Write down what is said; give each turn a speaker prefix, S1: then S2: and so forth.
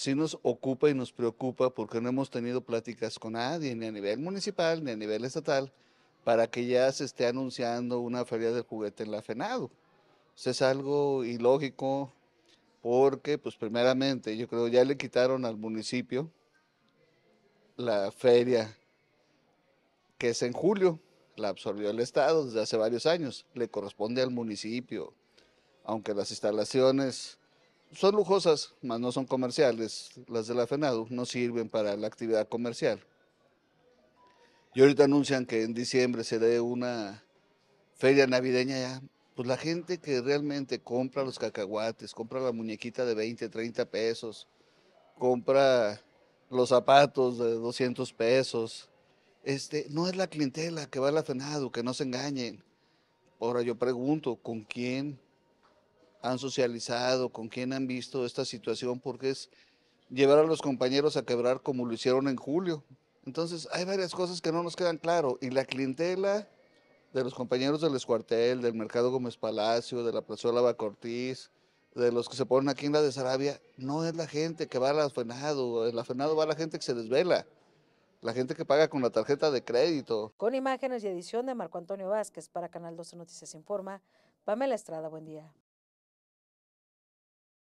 S1: sí nos ocupa y nos preocupa porque no hemos tenido pláticas con nadie, ni a nivel municipal, ni a nivel estatal, para que ya se esté anunciando una feria del juguete en la FENADO. es algo ilógico porque, pues primeramente, yo creo ya le quitaron al municipio la feria que es en julio, la absorbió el Estado desde hace varios años, le corresponde al municipio, aunque las instalaciones son lujosas, mas no son comerciales. Las de la FENADU no sirven para la actividad comercial. Y ahorita anuncian que en diciembre se dé una feria navideña ya. Pues la gente que realmente compra los cacahuates, compra la muñequita de 20, 30 pesos, compra los zapatos de 200 pesos. Este, no es la clientela que va a la FENADU, que no se engañen. Ahora yo pregunto, ¿con quién han socializado, con quién han visto esta situación, porque es llevar a los compañeros a quebrar como lo hicieron en julio. Entonces, hay varias cosas que no nos quedan claro. Y la clientela de los compañeros del Escuartel, del Mercado Gómez Palacio, de la Plazuela cortiz de los que se ponen aquí en la de Sarabia, no es la gente que va al afenado. El afenado va a la gente que se desvela. La gente que paga con la tarjeta de crédito. Con imágenes y edición de Marco Antonio Vázquez para Canal 12 Noticias Informa, Pamela Estrada, buen día.